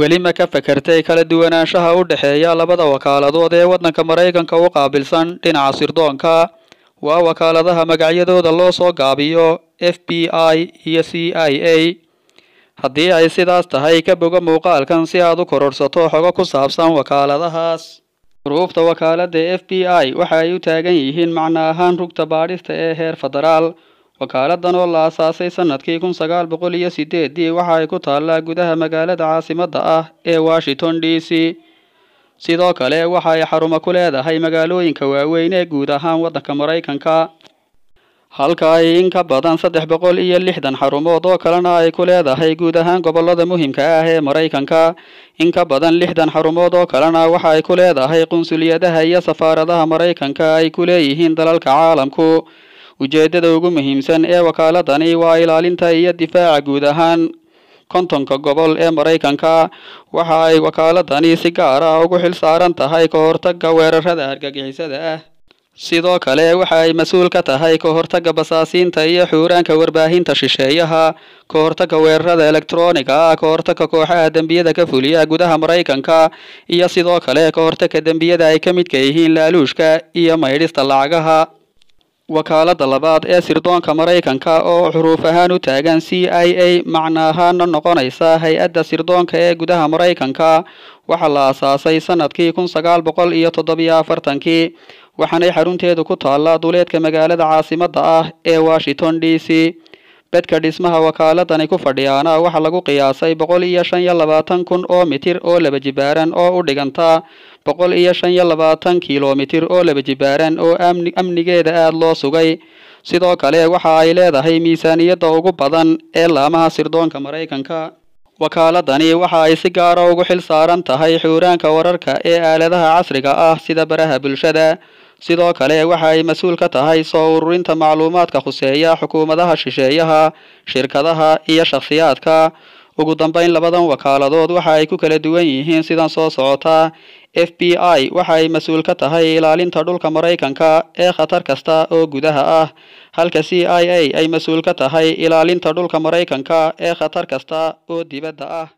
weli ma ka fakartay kala duwanaanshaha u dhexeeya labada wakaaladood ee waddanka maraykanka u qaabilsan dhinaca sirdoonka waa wakaaladaha magacyadooda loo soo gaabiyo f b i iyo c i a haddii ay sidaas tahay ka boga muuqaalkan si aad u kororhsato xogo ku saabsan wakaaladahaas duruufta wakaaladda f b i waxa ay u taagan yihiin macno ahaan rugta baadhista ee heer federaal wakaaladdan oo la asaasay sannadkii kun sagaal boqol iyo sideeddii waxa ay ku taallaa gudaha magaalada caasimadda ah ee washington d c sidoo kale waxa ay xarumo ku leedahay magaalooyinka waaweyn ee guud ahaan waddanka maraykanka halka ay in ka badan saddex boqol iyo lixdan xarumood oo kalena ay ku leedahay guud ahaan gobollada muhimka ah ee maraykanka in ka badan lixdan xarumood oo kalena waxa ay ku leedahay qunsuliyadaha iyo safaaradaha maraykanka ay ku leeyihiin dalalka caalamku ujeedada ugu muhiimsan ee wakaaladani waa ilaalinta iyo difaaca guud ahaan kontonka gobol ee maraykanka waxa ay wakaaladani si gaar ah ugu xil saaran tahay ka hortagga weerarada hargagixisada ah sidoo kale waxa ay mas-uul ka tahay ka hortagga basaasiinta iyo xuuraanka warbaahinta shisheeyaha ka hortaga weerarada elektroniga ah ka hortaga kooxaha dembiyada ka fuliya gudaha maraykanka iyo sidoo kale ka hortaga dembiyada ay ka midka yihiin laaluushka iyo maydhista lacagaha wakaalada labaad ee sirdoonka maraykanka oo xuruuf ahaan u taagan c i a macna ahaana noqonaysa hay-adda sirdoonka ee gudaha maraykanka waxaa la aasaasay sanadkii kun sagaal boqol iyo toddobiyo afartankii waxaanay xarunteedu ku taallaa duleedka magaalada caasimada ah ee washington d c bedka dhismaha wakaaladani ku fadhiyaana waxa lagu qiyaasay boqol iyo shan iyo labaatan kun oo mitir oo laba jibaaran oo u dhiganta boqol iyo shan iyo labaatan kilomitir oo laba jibaaran oo amnigeeda aada loo sugay sidoo kale waxa ay leedahay miisaaniyadda ugu badan ee laamaha sirdoonka maraykanka wakaaladani waxa ay si gaara ah ugu xil saaran tahay xuuraanka wararka ee aaladaha casriga ah sida baraha bulshada sidoo kale waxa ay mas-uul ka tahay soo ururinta macluumaadka khuseeya xukuumadaha shisheeyaha shirkadaha iyo shakhsiyaadka ugu dambayn labadan wakaaladood waxa ay ku kala duwan yihiin sidan soo socota f b i waxa ay mas-uul ka tahay ilaalinta dhulka maraykanka ee khatar kasta oo gudaha ah halka c i a ay mas-uul ka tahay ilaalinta dhulka maraykanka ee khatar kasta oo dibadda ah